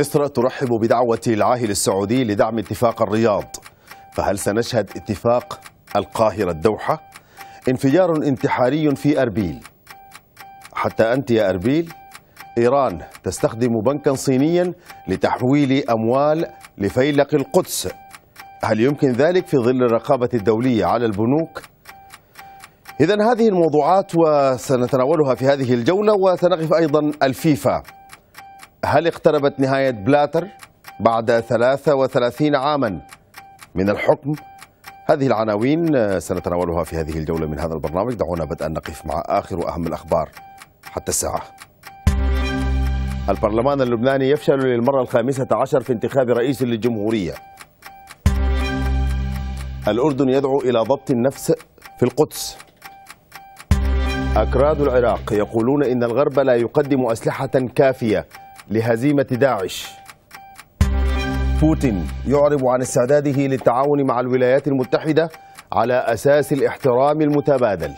مصر ترحب بدعوة العاهل السعودي لدعم اتفاق الرياض فهل سنشهد اتفاق القاهرة الدوحة؟ انفجار انتحاري في أربيل حتى أنت يا أربيل إيران تستخدم بنكا صينيا لتحويل أموال لفيلق القدس هل يمكن ذلك في ظل الرقابة الدولية على البنوك؟ إذا هذه الموضوعات وسنتناولها في هذه الجولة وسنقف أيضا الفيفا هل اقتربت نهاية بلاتر بعد 33 عاما من الحكم؟ هذه العناوين سنتناولها في هذه الجولة من هذا البرنامج دعونا بدءا نقف مع آخر وأهم الأخبار حتى الساعة البرلمان اللبناني يفشل للمرة الخامسة عشر في انتخاب رئيس للجمهورية الأردن يدعو إلى ضبط النفس في القدس أكراد العراق يقولون إن الغرب لا يقدم أسلحة كافية لهزيمة داعش بوتين يعرب عن استعداده للتعاون مع الولايات المتحدة على أساس الاحترام المتبادل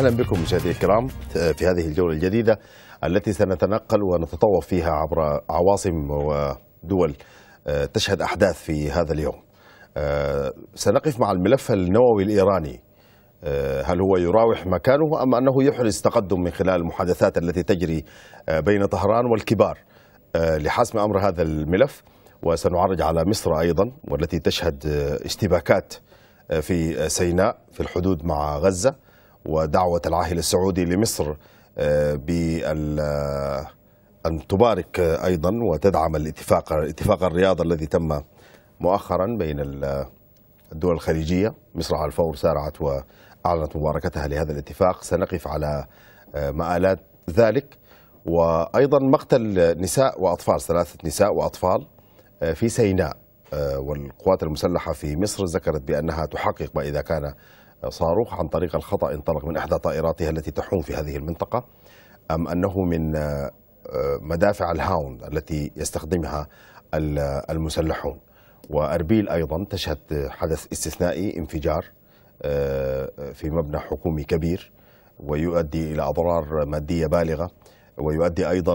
أهلا بكم مشاهدينا الكرام في هذه الجولة الجديدة التي سنتنقل ونتطوف فيها عبر عواصم ودول آه، تشهد أحداث في هذا اليوم آه، سنقف مع الملف النووي الإيراني آه، هل هو يراوح مكانه أم أنه يحرز تقدم من خلال المحادثات التي تجري بين طهران والكبار لحسم أمر هذا الملف وسنعرج على مصر أيضا والتي تشهد اشتباكات في سيناء في الحدود مع غزة ودعوة العاهل السعودي لمصر آه، بأن آه، تبارك آه، أيضا وتدعم الاتفاق اتفاق الرياض الذي تم مؤخرا بين الدول الخليجية مصر على الفور سارعت وأعلنت مباركتها لهذا الاتفاق سنقف على مآلات ذلك وأيضا مقتل نساء وأطفال ثلاثة نساء وأطفال في سيناء والقوات المسلحة في مصر ذكرت بأنها تحقق ما إذا كان صاروخ عن طريق الخطأ انطلق من إحدى طائراتها التي تحوم في هذه المنطقة أم أنه من آه، آه، مدافع الهاوند التي يستخدمها آه، المسلحون وأربيل أيضا تشهد حدث استثنائي انفجار في مبنى حكومي كبير ويؤدي إلى أضرار مادية بالغة ويؤدي أيضا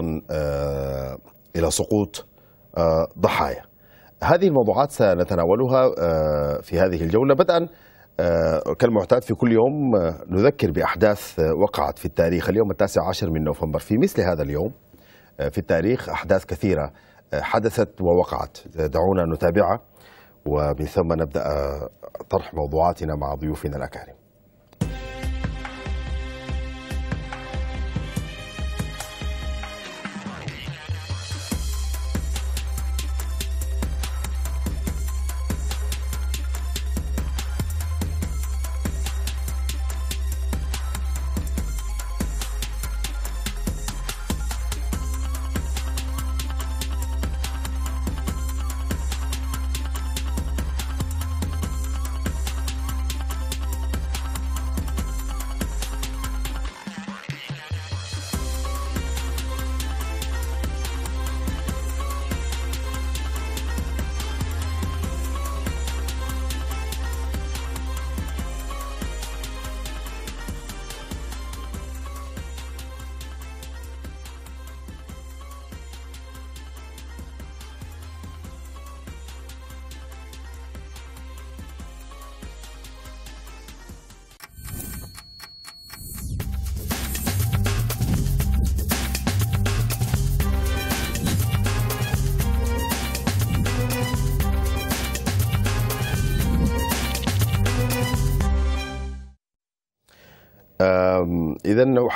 إلى سقوط ضحايا هذه الموضوعات سنتناولها في هذه الجولة بدءا آه، كالمعتاد في كل يوم آه، نذكر بأحداث آه، وقعت في التاريخ اليوم التاسع عشر من نوفمبر في مثل هذا اليوم في التاريخ أحداث كثيرة حدثت ووقعت دعونا نتابعها ومن ثم نبدأ طرح موضوعاتنا مع ضيوفنا الأكارم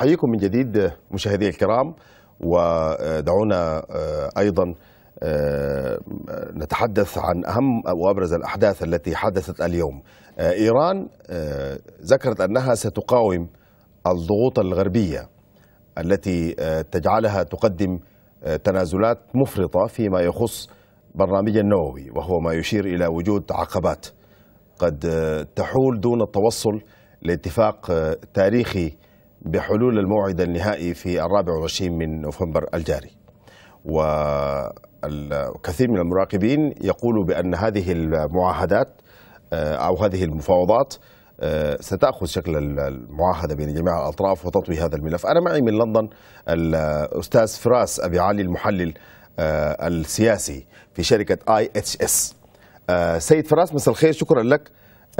احييكم من جديد مشاهدي الكرام ودعونا آه، ايضا آه، نتحدث عن اهم وابرز الاحداث التي حدثت اليوم. آه، ايران ذكرت انها ستقاوم الضغوط الغربيه التي تجعلها تقدم تنازلات مفرطه فيما يخص برنامج النووي وهو ما يشير الى وجود عقبات قد تحول دون التوصل لاتفاق تاريخي بحلول الموعد النهائي في الرابع والعشرين من نوفمبر الجاري وكثير من المراقبين يقول بأن هذه المعاهدات آه، أو هذه المفاوضات آه، ستأخذ شكل المعاهدة بين جميع الأطراف وتطوي هذا الملف أنا معي من لندن الأستاذ فراس أبي علي المحلل آه، السياسي في شركة اي اتش اس سيد فراس مساء الخير شكرا لك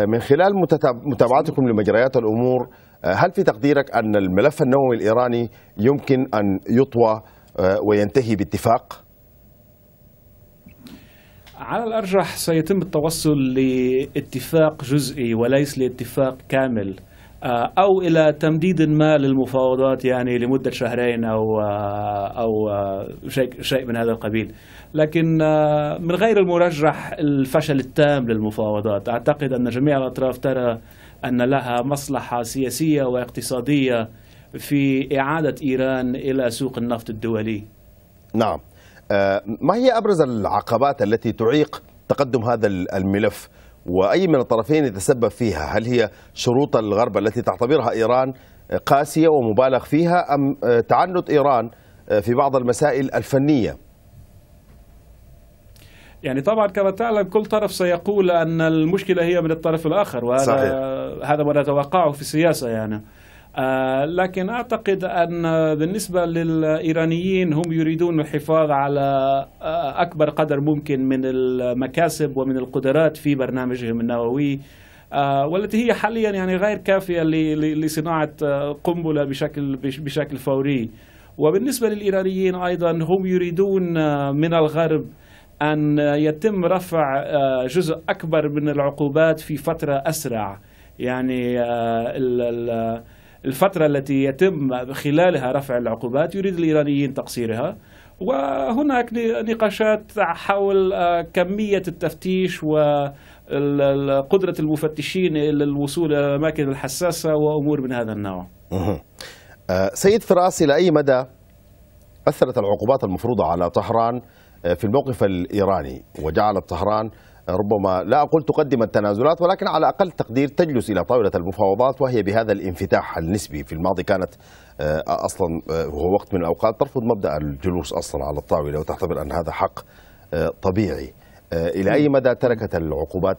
من خلال متابعتكم لمجريات الأمور هل في تقديرك أن الملف النووي الإيراني يمكن أن يطوى آه، وينتهي باتفاق؟ على الأرجح سيتم التوصل لاتفاق جزئي وليس لاتفاق كامل آه، أو إلى تمديد ما للمفاوضات يعني لمدة شهرين أو آه، أو شيء شيء من هذا القبيل، لكن من غير المرجح الفشل التام للمفاوضات، أعتقد أن جميع الأطراف ترى أن لها مصلحة سياسية واقتصادية في إعادة إيران إلى سوق النفط الدولي نعم آه، ما هي أبرز العقبات التي تعيق تقدم هذا الملف وأي من الطرفين يتسبب فيها هل هي شروط الغرب التي تعتبرها إيران قاسية ومبالغ فيها أم آه، تعنت إيران آه، في بعض المسائل الفنية يعني طبعا كما تعلم كل طرف سيقول ان المشكله هي من الطرف الاخر وهذا صحيح. هذا ما نتوقعه في السياسه يعني آه لكن اعتقد ان بالنسبه للايرانيين هم يريدون الحفاظ على آه اكبر قدر ممكن من المكاسب ومن القدرات في برنامجهم النووي آه والتي هي حاليا يعني غير كافيه لصناعه آه، قنبله بشكل بشكل فوري وبالنسبه للايرانيين ايضا هم يريدون آه، من الغرب أن يتم رفع آه، جزء أكبر من العقوبات في فترة أسرع يعني آه، الفترة التي يتم خلالها رفع العقوبات يريد الإيرانيين تقصيرها وهناك نقاشات حول آه، كمية التفتيش وقدرة المفتشين إلى الوصول إلى الأماكن الحساسة وأمور من هذا النوع سيد فراس إلى أي مدى أثرت العقوبات المفروضة على طهران آه، في الموقف الإيراني وجعلت طهران آه، ربما لا أقول تقدم التنازلات ولكن على أقل تقدير تجلس إلى طاولة المفاوضات وهي بهذا الانفتاح النسبي في الماضي كانت آه، أصلا هو وقت من الأوقات ترفض مبدأ الجلوس أصلا على الطاولة وتعتبر أن هذا حق طبيعي إلى أي مدى تركت العقوبات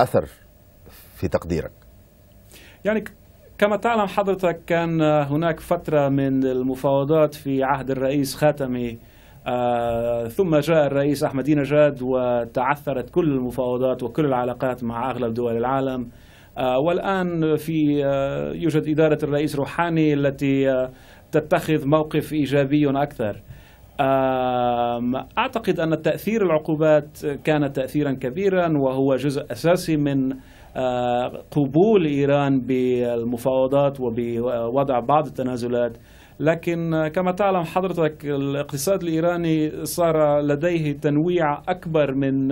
أثر في تقديرك؟ يعني كما تعلم حضرتك كان هناك فترة من المفاوضات في عهد الرئيس خاتمي آه، ثم جاء الرئيس احمد نجاد وتعثرت كل المفاوضات وكل العلاقات مع أغلب دول العالم آه، والآن في آه، يوجد إدارة الرئيس روحاني التي تتخذ موقف إيجابي أكثر أعتقد أن تأثير العقوبات كان تأثيرا كبيرا وهو جزء أساسي من قبول إيران بالمفاوضات وبوضع بعض التنازلات لكن كما تعلم حضرتك الاقتصاد الإيراني صار لديه تنويع أكبر من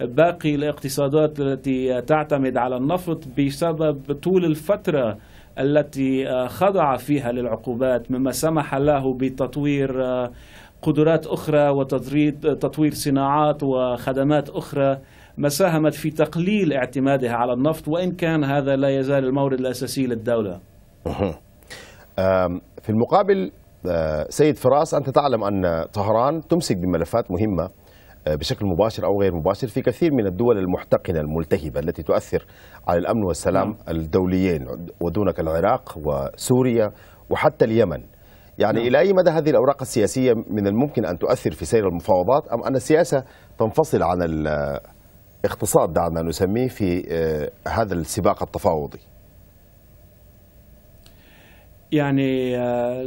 باقي الاقتصادات التي تعتمد على النفط بسبب طول الفترة التي خضع فيها للعقوبات مما سمح له بتطوير قدرات أخرى وتطوير صناعات وخدمات أخرى ما ساهمت في تقليل اعتمادها على النفط وإن كان هذا لا يزال المورد الأساسي للدولة. في المقابل آه، سيد فراس أنت تعلم أن طهران تمسك بملفات مهمة آه، بشكل مباشر أو غير مباشر في كثير من الدول المحتقنة الملتهبة التي تؤثر على الأمن والسلام نعم. الدوليين ودونك العراق وسوريا وحتى اليمن يعني نعم. إلى أي مدى هذه الأوراق السياسية من الممكن أن تؤثر في سير المفاوضات أم أن السياسة تنفصل عن الاقتصاد دعنا نسميه في آه، هذا السباق التفاوضي يعني آه،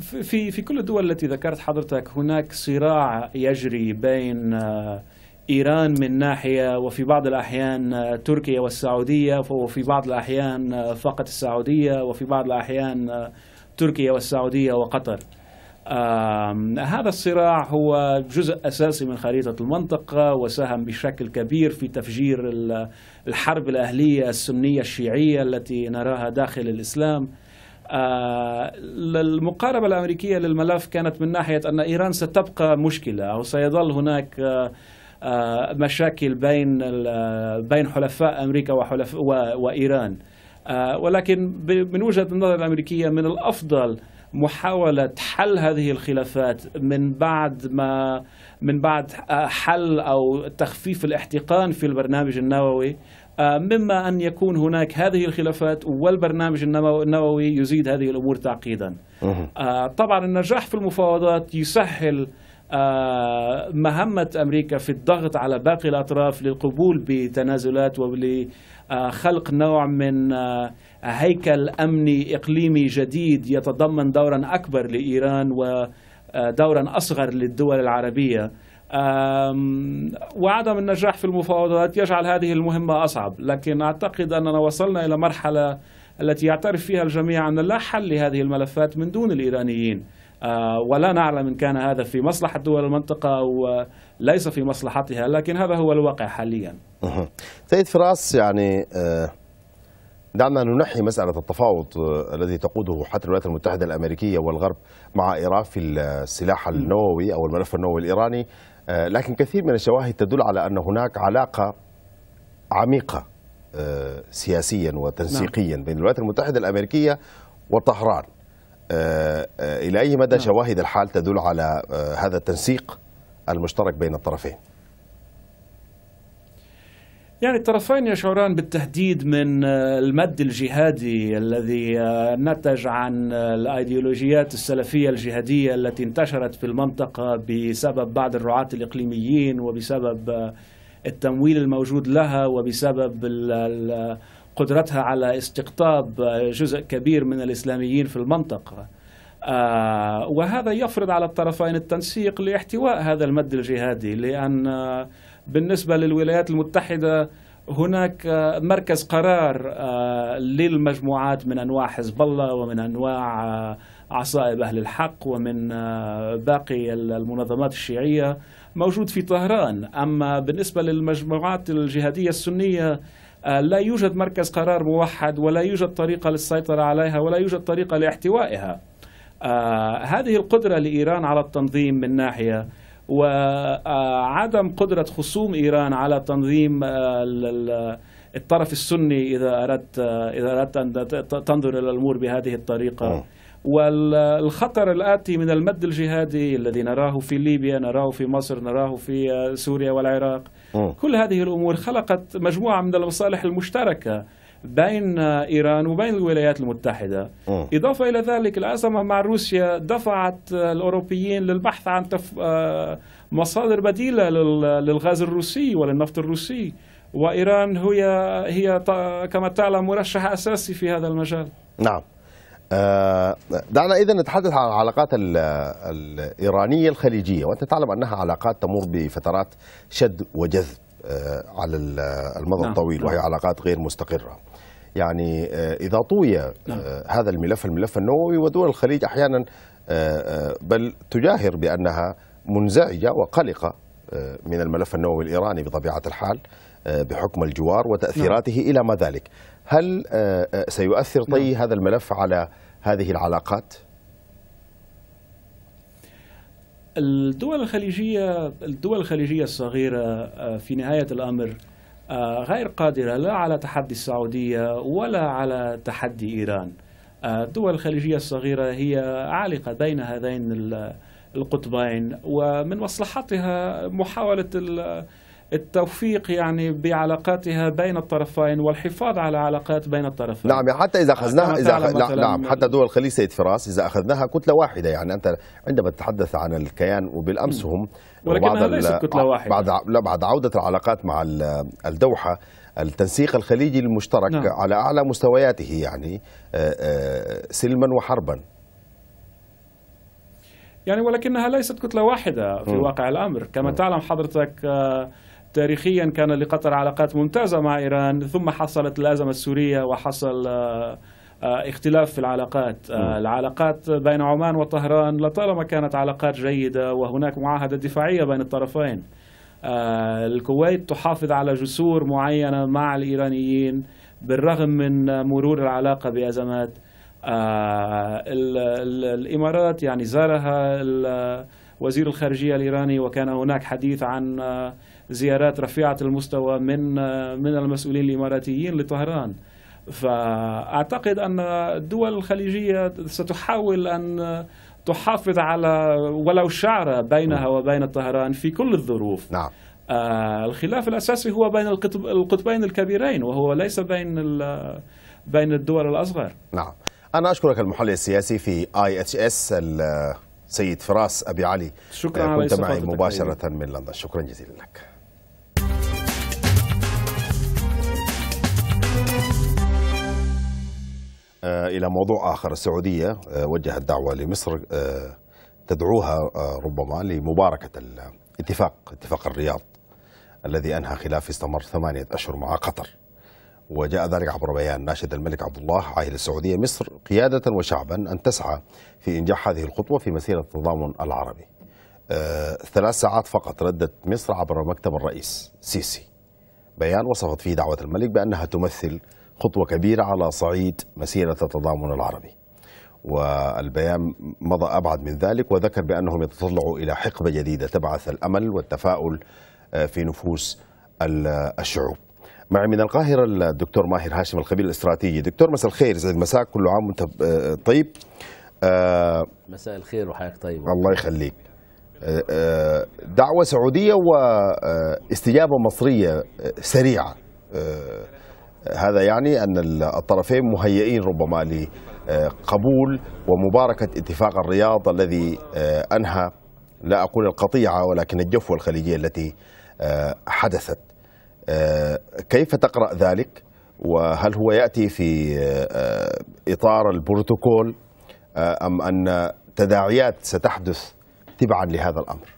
في في كل الدول التي ذكرت حضرتك هناك صراع يجري بين آه، ايران من ناحيه وفي بعض الاحيان آه، تركيا والسعوديه وفي بعض الاحيان فقط السعوديه وفي بعض الاحيان تركيا والسعوديه وقطر. هذا الصراع هو جزء اساسي من خريطه المنطقه وساهم بشكل كبير في تفجير الحرب الاهليه السنيه الشيعيه التي نراها داخل الاسلام. المقاربة آه، الأمريكية للملف كانت من ناحية أن إيران ستبقى مشكلة أو سيظل هناك آه، آه، مشاكل بين بين حلفاء أمريكا وحلف وإيران ولكن من وجهة النظر الأمريكية من الأفضل محاولة حل هذه الخلافات من بعد ما من بعد حل أو تخفيف الاحتقان في البرنامج النووي آه، مما أن يكون هناك هذه الخلافات والبرنامج النووي يزيد هذه الأمور تعقيدا آه، طبعا النجاح في المفاوضات يسهل آه، مهمة أمريكا في الضغط على باقي الأطراف للقبول بتنازلات ولخلق نوع من هيكل أمني إقليمي جديد يتضمن دورا أكبر لإيران ودورا أصغر للدول العربية وعدم النجاح في المفاوضات يجعل هذه المهمة أصعب لكن أعتقد أننا وصلنا إلى مرحلة التي يعترف فيها الجميع أن لا حل لهذه الملفات من دون الإيرانيين آه، ولا نعلم إن كان هذا في مصلحة دول المنطقة أو ليس في مصلحتها لكن هذا هو الواقع حاليا سيد فراس يعني آه، دعنا ننحي مسألة التفاوض آه، الذي تقوده حتى الولايات المتحدة الأمريكية والغرب مع إيران في السلاح النووي أو الملف النووي الإيراني آه، لكن كثير من الشواهد تدل على أن هناك علاقة عميقة آه، سياسيا وتنسيقيا نعم. بين الولايات المتحدة الأمريكية وطهران آه، إلى أي مدى نعم. شواهد الحال تدل على هذا التنسيق المشترك بين الطرفين يعني الطرفين يشعران بالتهديد من آه، المد الجهادي الذي آه، نتج عن آه، الايديولوجيات السلفيه الجهاديه التي انتشرت في المنطقه بسبب بعض الرعاة الاقليميين وبسبب التمويل الموجود لها وبسبب قدرتها على استقطاب جزء كبير من الاسلاميين في المنطقه. وهذا يفرض على الطرفين التنسيق لاحتواء هذا المد الجهادي لان بالنسبة للولايات المتحدة هناك آه، مركز قرار آه، للمجموعات من انواع حزب الله ومن انواع آه، عصائب اهل الحق ومن باقي المنظمات الشيعيه موجود في طهران اما بالنسبه للمجموعات الجهاديه السنيه لا يوجد مركز قرار موحد ولا يوجد طريقه للسيطره عليها ولا يوجد طريقه لاحتوائها هذه القدره لايران على التنظيم من ناحيه وعدم قدرة خصوم إيران على تنظيم آه، الطرف السني إذا أردت آه، إذا أردت أن تنظر إلى الأمور بهذه الطريقة آه. والخطر الآتي من المد الجهادي الذي نراه في ليبيا نراه في مصر نراه في سوريا والعراق كل هذه الأمور خلقت مجموعة من المصالح المشتركة بين ايران وبين الولايات المتحده أوه. اضافه الى ذلك الازمه مع روسيا دفعت آه، الاوروبيين للبحث عن تف... آه، مصادر بديله للغاز الروسي وللنفط الروسي وايران هي هي كما تعلم مرشح اساسي في هذا المجال نعم آه، دعنا اذا نتحدث عن العلاقات الايرانيه الخليجيه وانت تعلم انها علاقات تمر بفترات شد وجذب على المدى نعم. الطويل وهي نعم. علاقات غير مستقره يعني آه، إذا طوي آه، نعم. هذا الملف الملف النووي ودول الخليج أحيانا آه، بل تجاهر بأنها منزعجة وقلقة من الملف النووي الإيراني بطبيعة الحال بحكم الجوار وتأثيراته نعم. إلى ما ذلك هل سيؤثر نعم. طي نعم. هذا الملف على هذه العلاقات؟ الدول الخليجية الدول الخليجية الصغيرة في نهاية الأمر آه، غير قادرة لا على تحدي السعودية ولا على تحدي إيران آه، الدول الخليجية الصغيرة هي عالقة بين هذين القطبين ومن مصلحتها محاولة التوفيق يعني بعلاقاتها بين الطرفين والحفاظ على علاقات بين الطرفين نعم يعني حتى اذا آه، اخذناها اذا أخ... نعم حتى دول الخليج سيد فراس اذا اخذناها كتله واحده يعني انت عندما تتحدث عن الكيان وبالامس هم ولكنها ليست كتله آه، واحده بعد لا بعد عوده العلاقات مع الدوحه التنسيق الخليجي المشترك نعم. على اعلى مستوياته يعني آه، آه، سلما وحربا يعني ولكنها ليست كتله واحده في م. واقع الامر كما م. تعلم حضرتك تاريخيا كان لقطر علاقات ممتازه مع ايران ثم حصلت الازمه السوريه وحصل آه، اختلاف في العلاقات آه، العلاقات بين عمان وطهران لطالما كانت علاقات جيدة وهناك معاهدة دفاعية بين الطرفين آه، الكويت تحافظ على جسور معينة مع الإيرانيين بالرغم من مرور العلاقة بأزمات الإمارات يعني زارها وزير الخارجية الإيراني وكان هناك حديث عن زيارات رفيعة المستوى من من المسؤولين الإماراتيين لطهران فاعتقد ان الدول الخليجيه ستحاول ان تحافظ على ولو شعره بينها وبين طهران في كل الظروف نعم آه الخلاف الاساسي هو بين القطبين الكبيرين وهو ليس بين بين الدول الاصغر نعم انا اشكرك المحلل السياسي في اي اتش اس السيد فراس ابي علي شكرا آه، كنت معي مباشره من لندن شكرا جزيلا لك آه، إلى موضوع آخر السعودية آه، وجهت دعوة لمصر آه، تدعوها ربما لمباركة الاتفاق اتفاق الرياض الذي أنهى خلاف استمر ثمانية أشهر مع قطر وجاء ذلك عبر بيان ناشد الملك عبد الله عاهل السعودية مصر قيادة وشعبا أن تسعى في إنجاح هذه الخطوة في مسيرة التضامن العربي آه ثلاث ساعات فقط ردت مصر عبر مكتب الرئيس سيسي بيان وصفت فيه دعوة الملك بأنها تمثل خطوة كبيرة على صعيد مسيرة التضامن العربي والبيان مضى أبعد من ذلك وذكر بأنهم يتطلعوا إلى حقبة جديدة تبعث الأمل والتفاؤل آه، في نفوس الشعوب معي من القاهرة الدكتور ماهر هاشم الخبير الاستراتيجي دكتور مساء الخير سعيد مساء كل عام وانت آه، طيب آه، مساء الخير وحياك طيب الله يخليك دعوة سعودية واستجابة مصرية سريعة هذا يعني أن الطرفين مهيئين ربما لقبول ومباركة اتفاق الرياض الذي آه، أنهى لا أقول القطيعة ولكن الجفوة الخليجية التي آه، حدثت آه، كيف تقرأ ذلك وهل هو يأتي في إطار البروتوكول أم أن تداعيات ستحدث تبعا لهذا الأمر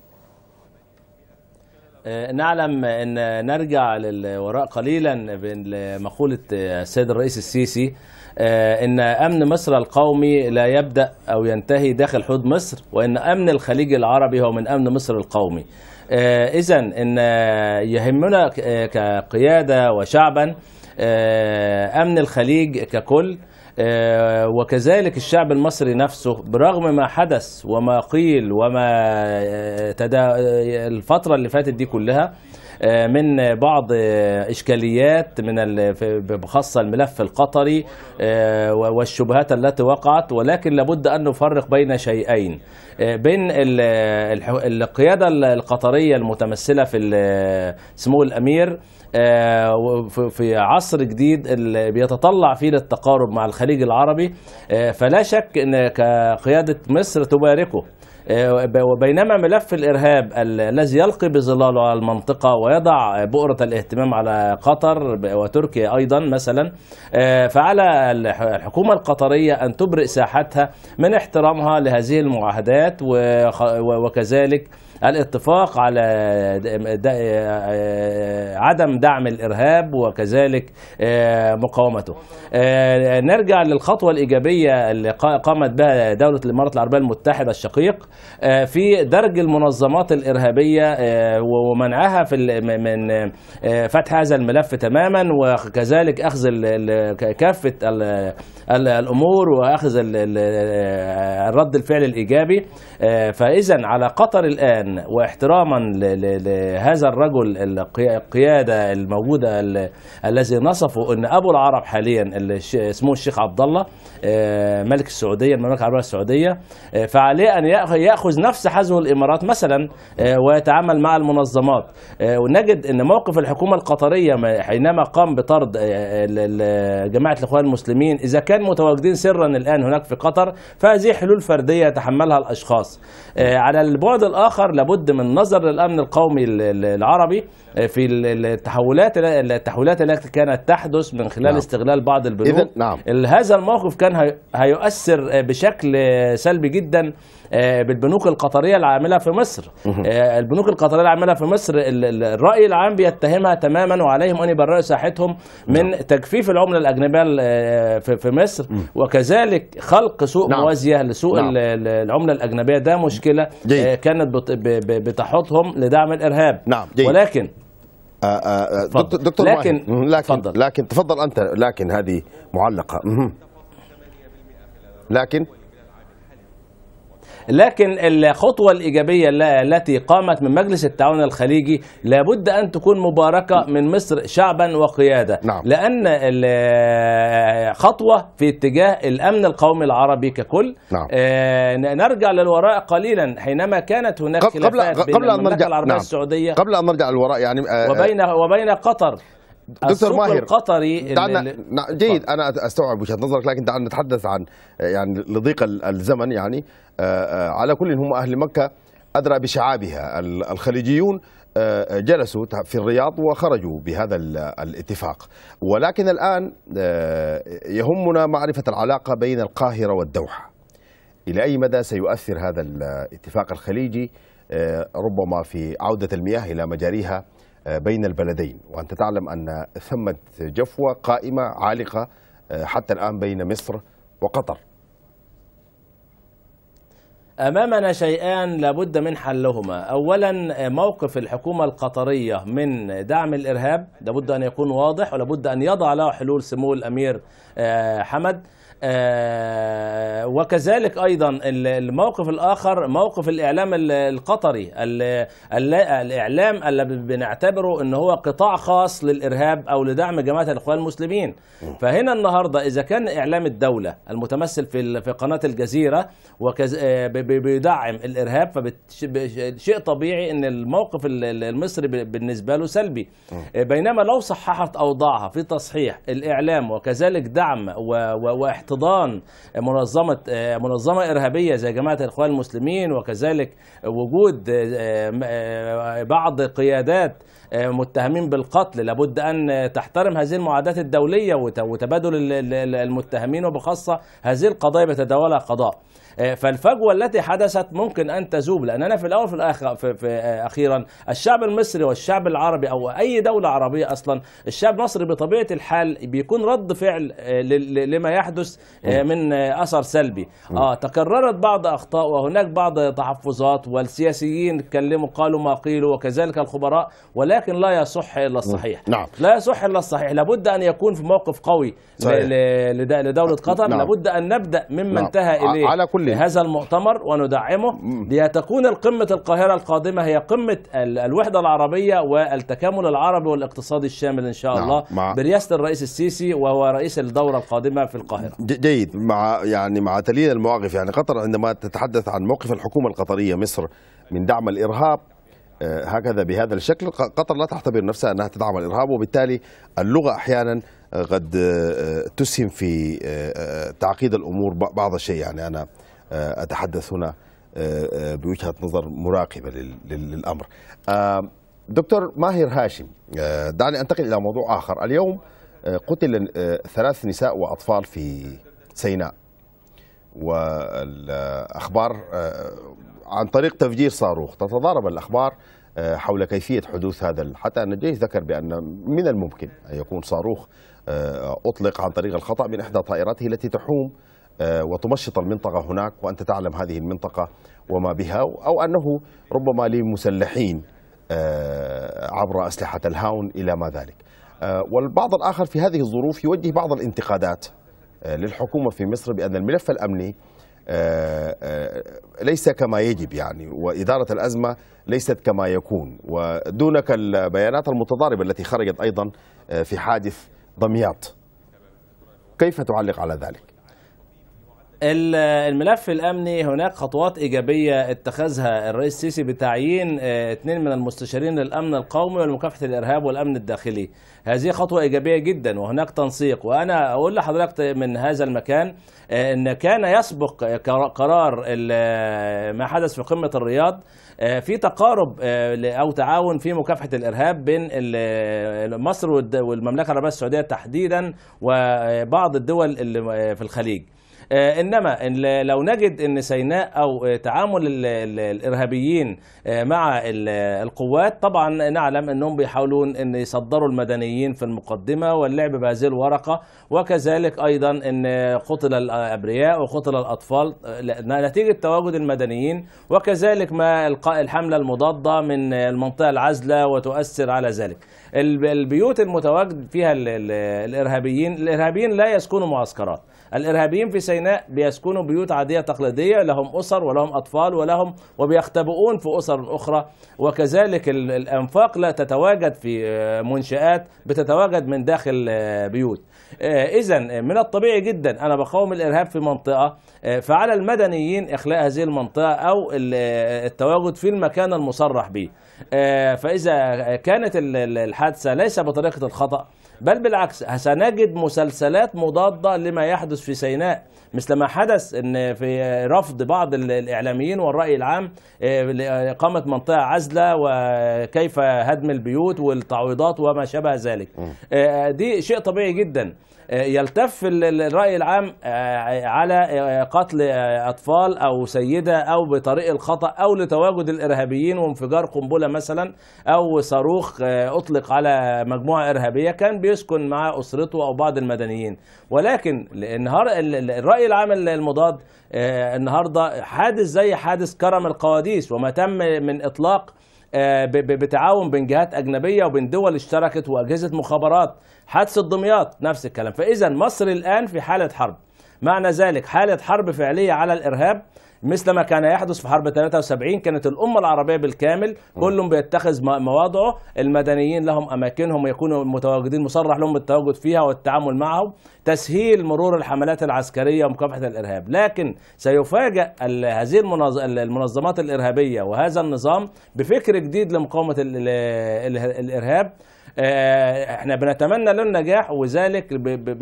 آه، نعلم ان نرجع للوراء قليلا بمقوله آه، السيد الرئيس السيسي آه، ان امن مصر القومي لا يبدا او ينتهي داخل حدود مصر وان امن الخليج العربي هو من امن مصر القومي اذا ان يهمنا كقياده وشعبا امن الخليج ككل آه، وكذلك الشعب المصري نفسه برغم ما حدث وما قيل وما آه، تدا آه، الفترة اللي فاتت دي كلها آه، من بعض إشكاليات من بخاصة الملف القطري آه، والشبهات التي وقعت ولكن لابد أن نفرق بين شيئين آه، بين القيادة القطرية المتمثلة في سمو الأمير في عصر جديد اللي بيتطلع فيه للتقارب مع الخليج العربي فلا شك ان كقياده مصر تباركه آه، وبينما ملف الارهاب الذي يلقي بظلاله على المنطقه ويضع بؤره الاهتمام على قطر وتركيا ايضا مثلا آه، فعلى الحكومه القطريه ان تبرئ ساحتها من احترامها لهذه المعاهدات وكذلك الاتفاق على عدم دعم الارهاب وكذلك آه، مقاومته. آه، نرجع للخطوه الايجابيه اللي قامت بها دوله الامارات العربيه المتحده الشقيق آه، في درج المنظمات الارهابيه ومنعها في من فتح هذا الملف تماما وكذلك اخذ كافه الامور واخذ الرد الفعل الايجابي فاذا على قطر الان واحتراما لهذا الرجل القياده الموجوده الذي نصفه ان ابو العرب حاليا اللي اسمه الشيخ عبد الله آه، ملك السعوديه المملكه العربيه السعوديه آه، فعليه ان ياخذ نفس حزم الامارات مثلا آه، ويتعامل مع المنظمات ونجد ان موقف الحكومه القطريه حينما قام بطرد جماعه الاخوان المسلمين اذا كان متواجدين سرا الان هناك في قطر فهذه حلول فرديه يتحملها الاشخاص على البعد الاخر لابد من نظر للامن القومي العربي في التحولات التحولات التي كانت تحدث من خلال نعم. استغلال بعض البنوك نعم. هذا الموقف كان هيؤثر آه، بشكل سلبي جدا آه، بالبنوك القطريه العامله في مصر آه، البنوك القطريه العامله في مصر الراي العام بيتهمها تماما وعليهم ان يبرئوا ساحتهم من نعم. تجفيف العمله الاجنبيه في مصر وكذلك خلق سوق نعم. موازيه لسوق نعم. العمله الاجنبيه ده مشكله جيد. كانت بتحطهم لدعم الارهاب نعم. ولكن آه، آه، آه، دكتور, لكن لكن لكن تفضل انت لكن هذه معلقه لكن لكن الخطوة الإيجابية التي قامت من مجلس التعاون الخليجي لابد أن تكون مباركة من مصر شعبا وقيادة نعم. لأن خطوة في اتجاه الأمن القومي العربي ككل نعم. آه، نرجع للوراء قليلا حينما كانت هناك قبل خلافات قبل بين قبل المملكة العربية نعم. السعودية قبل أن نرجع للوراء يعني آه، وبين وبين قطر دكتور ماهر القطري دعنا نعم، جيد انا استوعب وجهه نظرك لكن دعنا نتحدث عن يعني لضيق الزمن يعني آه، آه، على كل هم اهل مكه ادرى بشعابها الخليجيون آه، جلسوا في الرياض وخرجوا بهذا الاتفاق ولكن الان يهمنا معرفه العلاقه بين القاهره والدوحه الى اي مدى سيؤثر هذا الاتفاق الخليجي ربما في عوده المياه الى مجاريها بين البلدين وأنت تعلم أن ثمة جفوة قائمة عالقة آه، حتى الآن بين مصر وقطر أمامنا شيئان لابد من حلهما أولا آه، موقف الحكومة القطرية من دعم الإرهاب لابد أن يكون واضح ولابد أن يضع له حلول سمو الأمير آه، حمد آه، وكذلك ايضا الموقف الاخر موقف الاعلام القطري الاعلام اللي بنعتبره ان هو قطاع خاص للارهاب او لدعم جماعه الاخوان المسلمين فهنا النهارده اذا كان اعلام الدوله المتمثل في في قناه الجزيره آه، بيدعم الارهاب فشيء طبيعي ان الموقف المصري بالنسبه له سلبي آه، بينما لو صححت اوضاعها في تصحيح الاعلام وكذلك دعم و... احتضان آه، منظمه آه، منظمه ارهابيه زي جماعه الاخوان المسلمين وكذلك وجود آه، بعض قيادات متهمين بالقتل لابد ان تحترم هذه المعادات الدوليه وتبادل المتهمين وبخاصه هذه القضايا بيتداولها قضاء آه، فالفجوه التي حدثت ممكن ان تذوب لاننا في الاول وفي الاخر في, في آه، اخيرا الشعب المصري والشعب العربي او اي دوله عربيه اصلا الشعب المصري بطبيعه الحال بيكون رد فعل آه، لما يحدث من اثر سلبي اه تكررت بعض اخطاء وهناك بعض تحفظات والسياسيين اتكلموا قالوا ما قيلوا وكذلك الخبراء ولكن لا يصح الا الصحيح نعم. لا يصح الا الصحيح لابد ان يكون في موقف قوي صحيح. لدوله قطر نعم. لابد ان نبدا مما نعم. انتهى اليه على كل هذا المؤتمر وندعمه لتكون القمة القاهرة القادمة هي قمة الوحدة العربية والتكامل العربي والاقتصادي الشامل إن شاء نعم، الله مع برئاسة الرئيس السيسي وهو رئيس الدورة القادمة في القاهرة جيد مع يعني مع تليل المواقف يعني قطر عندما تتحدث عن موقف الحكومة القطرية مصر من دعم الإرهاب آه، هكذا بهذا الشكل قطر لا تعتبر نفسها أنها تدعم الإرهاب وبالتالي اللغة أحيانا قد آه، آه، تسهم في تعقيد الأمور بعض الشيء يعني أنا أتحدث هنا آه، آه، بوجهة نظر مراقبة للأمر آه، دكتور ماهر هاشم دعني أنتقل إلى موضوع آخر اليوم قتل ثلاث نساء وأطفال في سيناء والأخبار عن طريق تفجير صاروخ تتضارب الأخبار حول كيفية حدوث هذا حتى أن الجيش ذكر بأن من الممكن أن يكون صاروخ أطلق عن طريق الخطأ من إحدى طائراته التي تحوم آه، وتمشط المنطقة هناك وأنت تعلم هذه المنطقة وما بها أو أنه ربما لمسلحين آه، عبر أسلحة الهاون إلى ما ذلك آه، والبعض الآخر في هذه الظروف يوجه بعض الانتقادات للحكومة في مصر بأن الملف الأمني ليس كما يجب يعني وإدارة الأزمة ليست كما يكون ودونك البيانات المتضاربة التي خرجت أيضا في حادث دمياط كيف تعلق على ذلك؟ الملف الامني هناك خطوات ايجابيه اتخذها الرئيس السيسي بتعيين اثنين آه، من المستشارين للامن القومي ومكافحه الارهاب والامن الداخلي. هذه خطوه ايجابيه جدا وهناك تنسيق وانا اقول لحضرتك من هذا المكان آه، ان كان يسبق قرار ما حدث في قمه الرياض آه، في تقارب او تعاون في مكافحه الارهاب بين مصر والمملكه العربيه السعوديه تحديدا وبعض الدول في الخليج. آه، انما لو نجد ان سيناء او آه، تعامل الارهابيين آه، مع القوات طبعا نعلم انهم بيحاولون ان يصدروا المدنيين في المقدمه واللعب بهذه الورقه وكذلك ايضا ان قتل الابرياء وقتل الاطفال نتيجه تواجد المدنيين وكذلك ما القاء الحمله المضاده من المنطقه العزله وتؤثر على ذلك البيوت المتواجد فيها الارهابيين الارهابيين لا يسكنوا معسكرات الارهابيين في سيناء بيسكنوا بيوت عاديه تقليديه لهم اسر ولهم اطفال ولهم وبيختبئون في اسر اخرى وكذلك الانفاق لا تتواجد في آه، منشات بتتواجد من داخل آه، بيوت آه، اذا من الطبيعي جدا انا بقاوم الارهاب في منطقه فعلى المدنيين اخلاء هذه المنطقه او التواجد في المكان المصرح به فاذا كانت الحادثه ليس بطريقه الخطا بل بالعكس سنجد مسلسلات مضادة لما يحدث في سيناء مثل ما حدث ان في رفض بعض الاعلاميين والراي العام آه، لاقامه منطقه عزله وكيف هدم البيوت والتعويضات وما شابه ذلك آه، دي شيء طبيعي جدا يلتف الرأي العام آه، على آه، قتل آه، أطفال أو سيدة أو بطريق الخطأ أو لتواجد الإرهابيين وانفجار قنبلة مثلا أو صاروخ أطلق على مجموعة إرهابية كان بيسكن مع أسرته أو بعض المدنيين ولكن النهار الرأي العام المضاد النهارده حادث زي حادث كرم القواديس وما تم من إطلاق آه، بتعاون بين جهات اجنبيه وبين دول اشتركت واجهزه مخابرات حادثه دمياط نفس الكلام فاذا مصر الان في حاله حرب معنى ذلك حاله حرب فعليه على الارهاب مثل ما كان يحدث في حرب 73 كانت الأمة العربية بالكامل كلهم بيتخذ مواضعه المدنيين لهم أماكنهم يكونوا متواجدين مصرح لهم بالتواجد فيها والتعامل معهم تسهيل مرور الحملات العسكرية ومكافحة الإرهاب لكن سيفاجأ هذه المنظمات الإرهابية وهذا النظام بفكر جديد لمقاومة الإرهاب آه، احنا بنتمنى له النجاح وذلك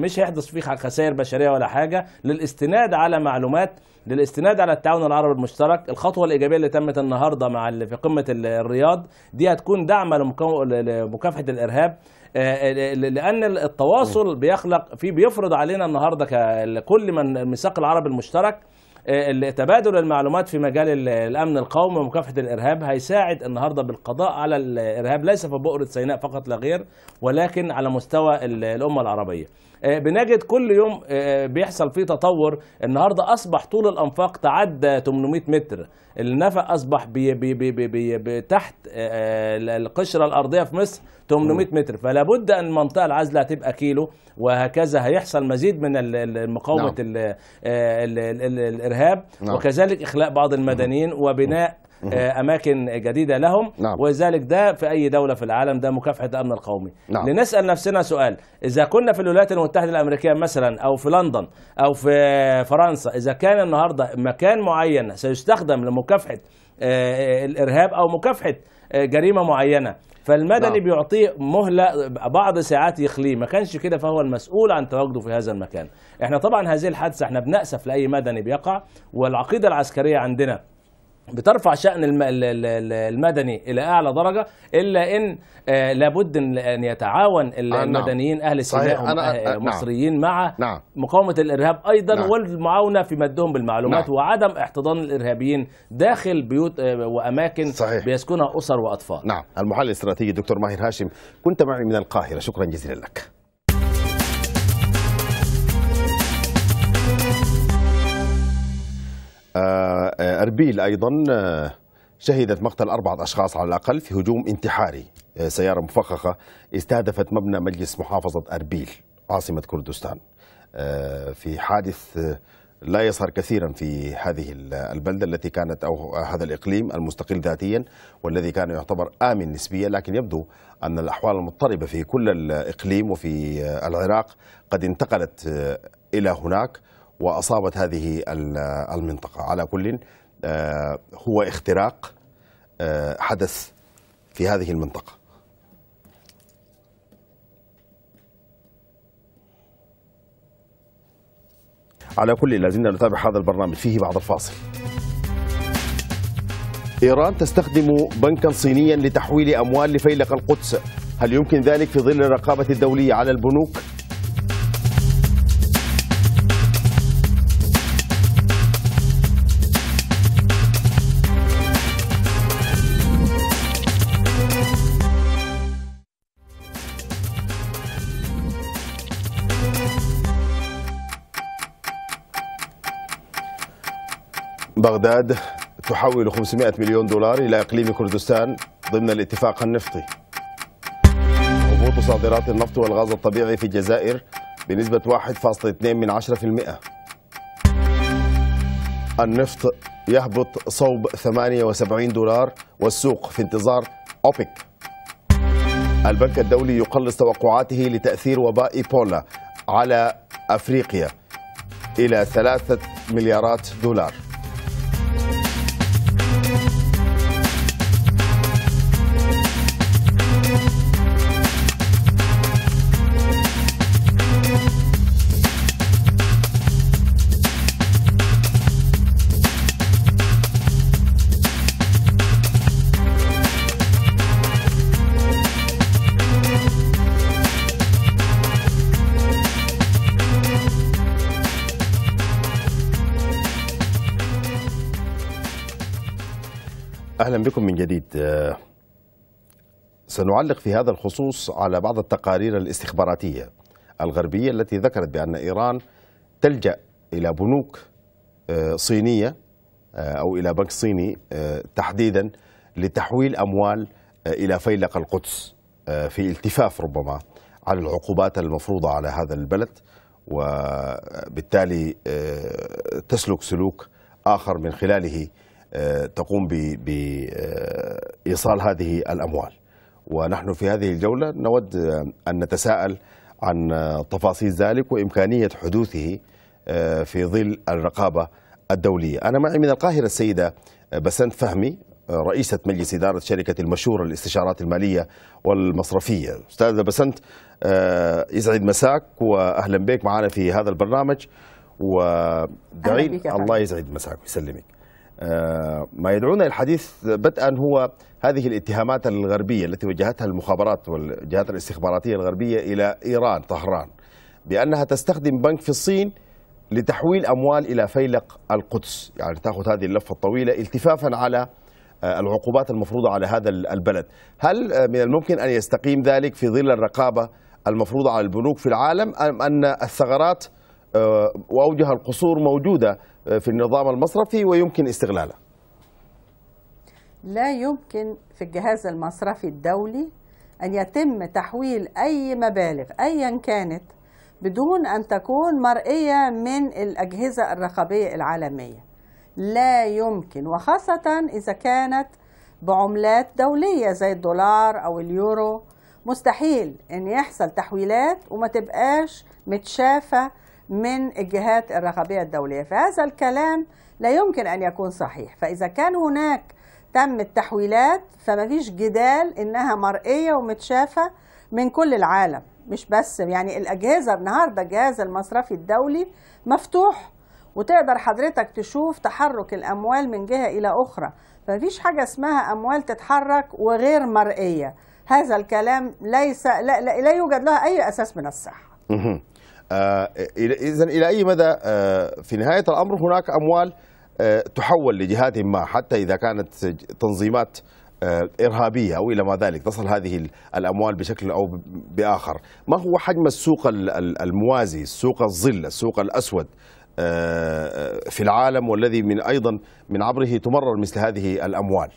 مش هيحدث فيه خسائر بشريه ولا حاجه للاستناد على معلومات للاستناد على التعاون العربي المشترك الخطوه الايجابيه اللي تمت النهارده مع في قمه الرياض دي هتكون دعم لمكافحه الارهاب آه، آه، لان التواصل بيخلق في بيفرض علينا النهارده ككل من الميثاق العربي المشترك آه، تبادل المعلومات في مجال الامن القومي ومكافحه الارهاب هيساعد النهارده بالقضاء على الارهاب ليس في بؤره سيناء فقط لا غير ولكن على مستوى الامه العربيه آه، بنجد كل يوم آه، بيحصل فيه تطور النهارده اصبح طول الانفاق تعدى 800 متر النفق اصبح بي بي بي بي بي بي تحت آه، القشره الارضيه في مصر 800 متر فلا بد ان المنطقه العازله هتبقى كيلو وهكذا هيحصل مزيد من مقاومه نعم. الارهاب نعم. وكذلك اخلاء بعض المدنيين وبناء آه، اماكن جديده لهم نعم. ولذلك ده في اي دوله في العالم ده مكافحه الامن القومي نعم. لنسال نفسنا سؤال اذا كنا في الولايات المتحده الامريكيه مثلا او في لندن او في فرنسا اذا كان النهارده مكان معين سيستخدم لمكافحه آه، الارهاب او مكافحه آه، جريمه معينه فالمدني نعم. بيعطيه مهله بعض ساعات يخليه ما كانش كده فهو المسؤول عن تواجده في هذا المكان احنا طبعا هذه الحادثه احنا بنأسف لاي مدني بيقع والعقيده العسكريه عندنا بترفع شأن المدني إلى أعلى درجة إلا إن آه، لابد أن يتعاون آه، نعم. المدنيين أهل السيناء آه، نعم. المصريين مع نعم. مقاومة الإرهاب أيضا والمعاونة في مدهم بالمعلومات وعدم احتضان الإرهابيين داخل بيوت وأماكن صحيح بيسكنها أسر وأطفال نعم المحلل الاستراتيجي دكتور ماهر هاشم كنت معي من القاهرة شكرا جزيلا لك آه، آه، أربيل أيضا آه، شهدت مقتل أربعة أشخاص على الأقل في هجوم انتحاري سيارة مفخخة استهدفت مبنى مجلس محافظة أربيل عاصمة كردستان في حادث لا يظهر كثيرا في هذه البلدة التي كانت أو هذا الإقليم المستقل ذاتيا والذي كان يعتبر آمن نسبيا لكن يبدو أن الأحوال المضطربة في كل الإقليم وفي العراق قد انتقلت إلى هناك واصابت هذه المنطقه على كل آه، هو اختراق آه، حدث في هذه المنطقه على كل لازلنا نتابع هذا البرنامج فيه بعض الفاصل إيران تستخدم بنكا صينيا لتحويل أموال لفيلق القدس هل يمكن ذلك في ظل الرقابة الدولية على البنوك؟ بغداد تحول 500 مليون دولار إلى إقليم كردستان ضمن الاتفاق النفطي هبوط صادرات النفط والغاز الطبيعي في الجزائر بنسبة 1.2 من 10% النفط يهبط صوب 78 دولار والسوق في انتظار أوبك البنك الدولي يقلص توقعاته لتأثير وباء إيبولا على أفريقيا إلى ثلاثة مليارات دولار بكم من جديد آه، سنعلق في هذا الخصوص على بعض التقارير الاستخباراتية الغربية التي ذكرت بأن إيران تلجأ إلى بنوك آه، صينية آه، أو إلى بنك صيني تحديدا لتحويل أموال إلى فيلق القدس في التفاف ربما على العقوبات المفروضة على هذا البلد وبالتالي تسلك سلوك آخر من خلاله آه، تقوم بإيصال آه، هذه الأموال ونحن في هذه الجولة نود آه، أن نتساءل عن تفاصيل ذلك وإمكانية حدوثه في ظل الرقابة الدولية أنا معي من القاهرة السيدة بسنت فهمي رئيسة مجلس إدارة شركة المشورة للاستشارات المالية والمصرفية أستاذة بسنت يسعد مساك وأهلا بك معنا في هذا البرنامج ودعين الله يسعد مساك ويسلمك آه، ما يدعونا الحديث بدءا هو هذه الاتهامات الغربية التي وجهتها المخابرات والجهات الاستخباراتية الغربية إلى إيران طهران بأنها تستخدم بنك في الصين لتحويل أموال إلى فيلق القدس يعني تأخذ هذه اللفة الطويلة التفافا على آه، العقوبات المفروضة على هذا البلد هل آه، من الممكن أن يستقيم ذلك في ظل الرقابة المفروضة على البنوك في العالم أم أن الثغرات وأوجه القصور موجودة في النظام المصرفي ويمكن استغلاله لا يمكن في الجهاز المصرفي الدولي أن يتم تحويل أي مبالغ أيا كانت بدون أن تكون مرئية من الأجهزة الرقابية العالمية لا يمكن وخاصة إذا كانت بعملات دولية زي الدولار أو اليورو مستحيل أن يحصل تحويلات وما تبقاش متشافة من الجهات الرقابية الدولية فهذا الكلام لا يمكن أن يكون صحيح فإذا كان هناك تم التحويلات فما فيش جدال إنها مرئية ومتشافة من كل العالم مش بس يعني الأجهزة النهاردة الجهاز المصرفي الدولي مفتوح وتقدر حضرتك تشوف تحرك الأموال من جهة إلى أخرى فما فيش حاجة اسمها أموال تتحرك وغير مرئية هذا الكلام ليس لا, لا, لا يوجد لها أي أساس من الصحة آه، إذا إلى أي مدى آه، في نهاية الأمر هناك أموال آه، تحول لجهات ما حتى إذا كانت تنظيمات إرهابية أو إلى ما ذلك تصل هذه الأموال بشكل أو بآخر ما هو حجم السوق الموازي السوق الظل السوق الأسود في العالم والذي من أيضا من عبره تمرر مثل هذه الأموال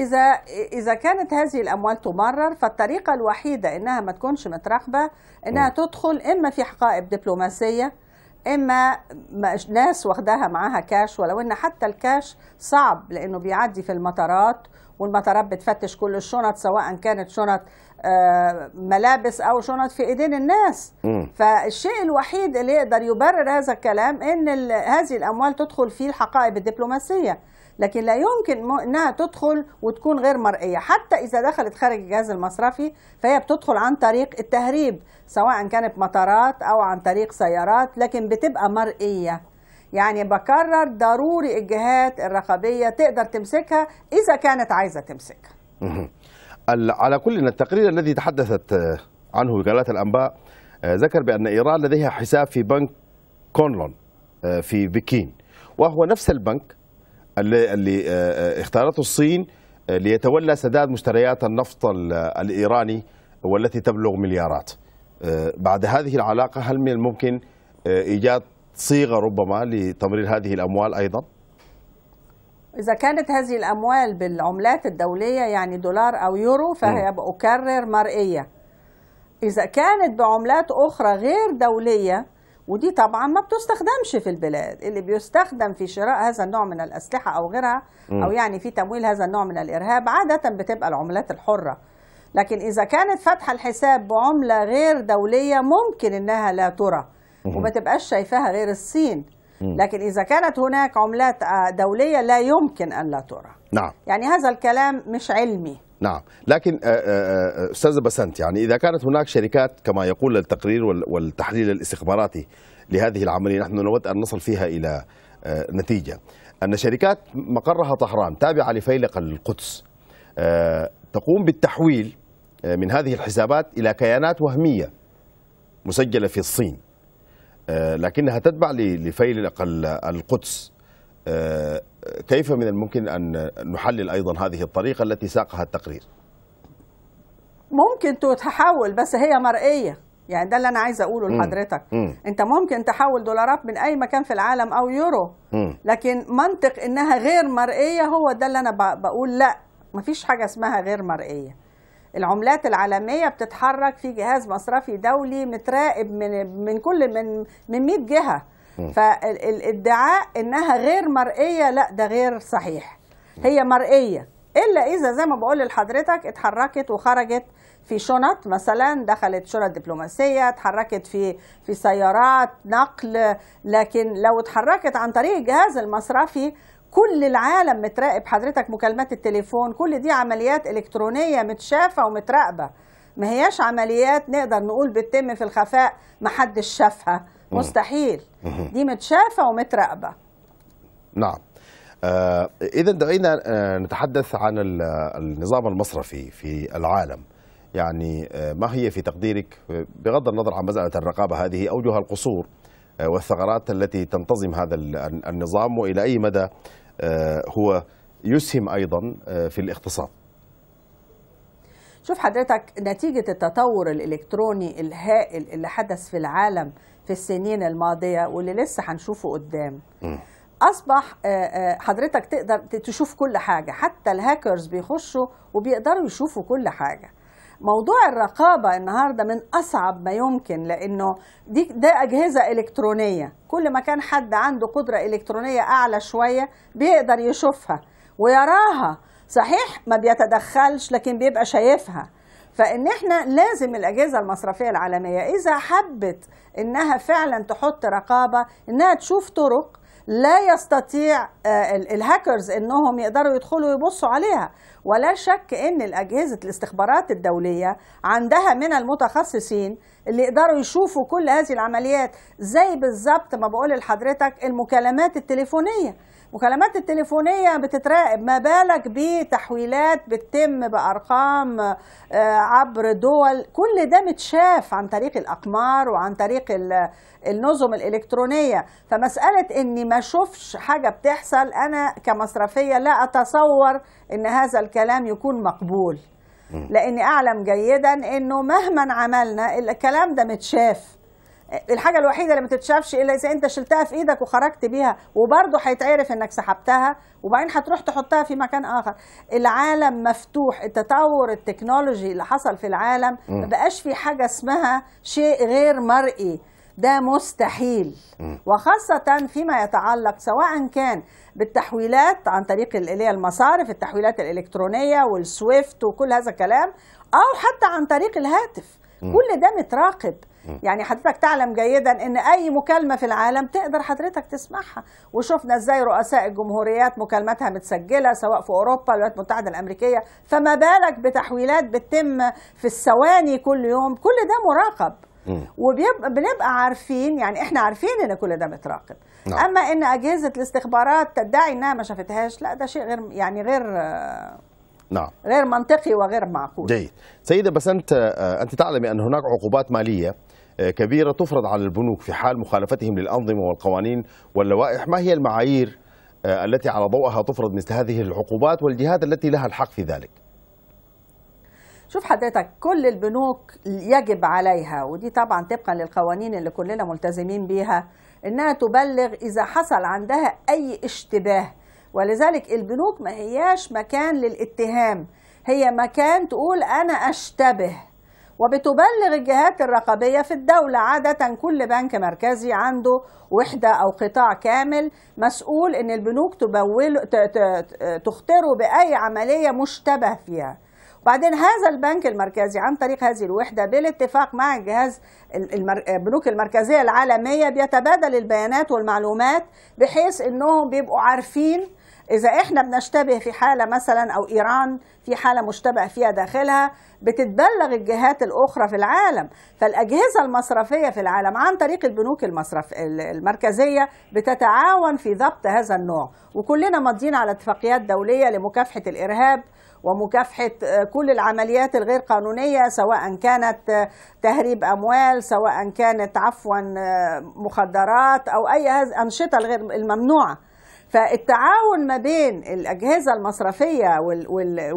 إذا إذا كانت هذه الأموال تمرر فالطريقة الوحيدة إنها ما تكونش متراقبة إنها م. تدخل إما في حقائب دبلوماسية إما ناس واخداها معاها كاش ولو إن حتى الكاش صعب لأنه بيعدي في المطارات والمطارات بتفتش كل الشنط سواء كانت شنط آه، ملابس او شنط في ايدين الناس م. فالشيء الوحيد اللي يقدر يبرر هذا الكلام ان هذه الاموال تدخل في الحقائب الدبلوماسيه لكن لا يمكن انها تدخل وتكون غير مرئيه حتى اذا دخلت خارج الجهاز المصرفي فهي بتدخل عن طريق التهريب سواء كانت مطارات او عن طريق سيارات لكن بتبقى مرئيه يعني بكرر ضروري الجهات الرقابيه تقدر تمسكها اذا كانت عايزه تمسكها على كل التقرير الذي تحدثت آه، عنه وكالات الانباء آه، ذكر بان ايران لديها حساب في بنك كونلون آه، في بكين وهو نفس البنك اللي, آه، آه، اختارته الصين آه، ليتولى سداد مشتريات النفط الإيراني والتي تبلغ مليارات بعد هذه العلاقة هل من الممكن إيجاد صيغة ربما لتمرير هذه الأموال أيضا؟ إذا كانت هذه الأموال بالعملات الدولية يعني دولار أو يورو فهي بأكرر مرئية إذا كانت بعملات أخرى غير دولية ودي طبعا ما بتستخدمش في البلاد اللي بيستخدم في شراء هذا النوع من الأسلحة أو غيرها أو يعني في تمويل هذا النوع من الإرهاب عادة بتبقى العملات الحرة لكن إذا كانت فاتحة الحساب بعملة غير دولية ممكن إنها لا ترى وما تبقاش شايفاها غير الصين لكن إذا كانت هناك عملات آه، دولية لا يمكن أن لا ترى نعم. يعني هذا الكلام مش علمي نعم لكن آه، آه، آه، استاذ بسنت يعني اذا كانت هناك شركات كما يقول التقرير والتحليل الاستخباراتي لهذه العمليه نحن نود ان نصل فيها الى نتيجه ان شركات مقرها طهران تابعه لفيلق القدس تقوم بالتحويل من هذه الحسابات الى كيانات وهميه مسجله في الصين لكنها تتبع لفيلق القدس آه، كيف من الممكن أن نحلل أيضا هذه الطريقة التي ساقها التقرير ممكن تتحول بس هي مرئية يعني ده اللي أنا عايزة أقوله لحضرتك مم. أنت ممكن تحول دولارات من أي مكان في العالم أو يورو مم. لكن منطق إنها غير مرئية هو ده اللي أنا بقول لأ مفيش حاجة اسمها غير مرئية العملات العالميه بتتحرك في جهاز مصرفي دولي متراقب من من كل من من 100 جهه فالادعاء انها غير مرئيه لا ده غير صحيح هي مرئيه الا اذا زي ما بقول لحضرتك اتحركت وخرجت في شنط مثلا دخلت شنط دبلوماسيه اتحركت في في سيارات نقل لكن لو اتحركت عن طريق الجهاز المصرفي كل العالم متراقب حضرتك مكالمات التليفون كل دي عمليات الكترونيه متشافه ومتراقبه ما هياش عمليات نقدر نقول بتتم في الخفاء ما حدش شافها مستحيل دي متشافة ومتراقبة نعم آه إذا دعينا آه نتحدث عن النظام المصرفي في العالم يعني آه ما هي في تقديرك آه، بغض النظر عن مسألة الرقابة هذه اوجه القصور آه والثغرات التي تنتظم هذا النظام وإلى أي مدى آه هو يسهم أيضا آه في الاقتصاد شوف حضرتك نتيجة التطور الإلكتروني الهائل اللي حدث في العالم في السنين الماضية واللي لسه هنشوفه قدام اصبح حضرتك تقدر تشوف كل حاجه حتى الهاكرز بيخشوا وبيقدروا يشوفوا كل حاجه موضوع الرقابة النهاردة من أصعب ما يمكن لأنه دي ده أجهزة إلكترونية كل ما كان حد عنده قدرة إلكترونية أعلى شوية بيقدر يشوفها ويراها صحيح ما بيتدخلش لكن بيبقى شايفها فان احنا لازم الاجهزه المصرفيه العالميه اذا حبت انها فعلا تحط رقابه انها تشوف طرق لا يستطيع آه، الهاكرز انهم يقدروا يدخلوا يبصوا عليها ولا شك ان الاجهزه الاستخبارات الدوليه عندها من المتخصصين اللي يقدروا يشوفوا كل هذه العمليات زي بالظبط ما بقول لحضرتك المكالمات التليفونيه مكالمات التليفونية بتتراقب ما بالك بتحويلات بتتم بأرقام آه، عبر دول كل ده متشاف عن طريق الأقمار وعن طريق النظم الإلكترونية فمسألة أني ما شوفش حاجة بتحصل أنا كمصرفية لا أتصور أن هذا الكلام يكون مقبول لأني أعلم جيدا أنه مهما عملنا الكلام ده متشاف الحاجه الوحيده اللي ما تتشافش الا اذا انت شلتها في ايدك وخرجت بيها وبرضه هيتعرف انك سحبتها وبعدين هتروح تحطها في مكان اخر العالم مفتوح التطور التكنولوجي اللي حصل في العالم ما بقاش في حاجه اسمها شيء غير مرئي ده مستحيل وخاصة فيما يتعلق سواء كان بالتحويلات عن طريق اللي هي المصارف التحويلات الإلكترونية والسويفت وكل هذا الكلام أو حتى عن طريق الهاتف كل ده متراقب يعني حضرتك تعلم جيدا ان اي مكالمه في العالم تقدر حضرتك تسمعها وشفنا ازاي رؤساء الجمهوريات مكالماتها متسجله سواء في اوروبا الولايات المتحده الامريكيه فما بالك بتحويلات بتتم في الثواني كل يوم كل ده مراقب وبنبقى بنبقى عارفين يعني احنا عارفين ان كل ده متراقب نعم. اما ان اجهزه الاستخبارات تدعي انها ما شافتهاش لا ده شيء غير يعني غير نعم غير منطقي وغير معقول جيد سيده بس انت آه، انت تعلمي ان هناك عقوبات ماليه آه، كبيرة تفرض على البنوك في حال مخالفتهم للأنظمة والقوانين واللوائح ما هي المعايير آه، التي على ضوئها تفرض مثل هذه العقوبات والجهات التي لها الحق في ذلك شوف حضرتك كل البنوك يجب عليها ودي طبعا طبقا للقوانين اللي كلنا ملتزمين بيها انها تبلغ اذا حصل عندها اي اشتباه ولذلك البنوك ما هياش مكان للاتهام هي مكان تقول انا اشتبه وبتبلغ الجهات الرقابية في الدولة عادة كل بنك مركزي عنده وحدة أو قطاع كامل مسؤول أن البنوك تختاروا بأي عملية مشتبه فيها وبعدين هذا البنك المركزي عن طريق هذه الوحدة بالاتفاق مع الجهاز البنوك المركزية العالمية بيتبادل البيانات والمعلومات بحيث أنهم بيبقوا عارفين إذا إحنا بنشتبه في حالة مثلا أو إيران في حالة مشتبه فيها داخلها بتتبلغ الجهات الأخرى في العالم فالأجهزة المصرفية في العالم عن طريق البنوك المصرف المركزية بتتعاون في ضبط هذا النوع وكلنا ماضيين على اتفاقيات دولية لمكافحة الإرهاب ومكافحة آه، كل العمليات الغير قانونية سواء كانت آه، تهريب أموال سواء كانت عفوا آه، مخدرات أو أي أنشطة الغير الممنوعة فالتعاون ما بين الأجهزة المصرفية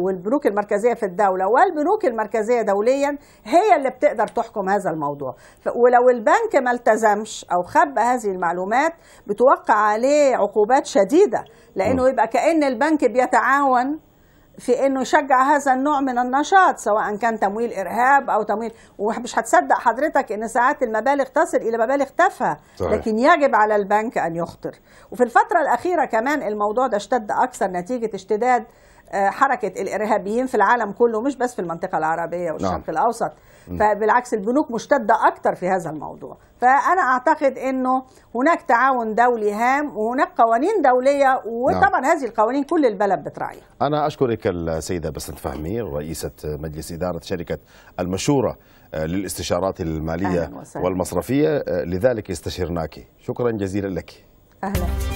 والبنوك المركزية في الدولة والبنوك المركزية دوليا هي اللي بتقدر تحكم هذا الموضوع ولو البنك ما التزمش أو خبى هذه المعلومات بتوقع عليه عقوبات شديدة لأنه يبقى كأن البنك بيتعاون في انه يشجع هذا النوع من النشاط سواء كان تمويل ارهاب او تمويل ومش هتصدق حضرتك ان ساعات المبالغ تصل الى مبالغ تافهه لكن يجب على البنك ان يخطر وفي الفتره الاخيره كمان الموضوع ده اشتد اكثر نتيجه اشتداد آه، حركه الارهابيين في العالم كله مش بس في المنطقه العربيه والشرق نعم. الاوسط فبالعكس البنوك مشتده اكثر في هذا الموضوع فانا اعتقد انه هناك تعاون دولي هام وهناك قوانين دوليه وطبعا نعم. هذه القوانين كل البلد بتراعيها انا اشكرك السيده بسنت فهمي رئيسه مجلس اداره شركه المشوره آه، للاستشارات الماليه والمصرفيه آه، لذلك استشرناك شكرا جزيلا لك اهلا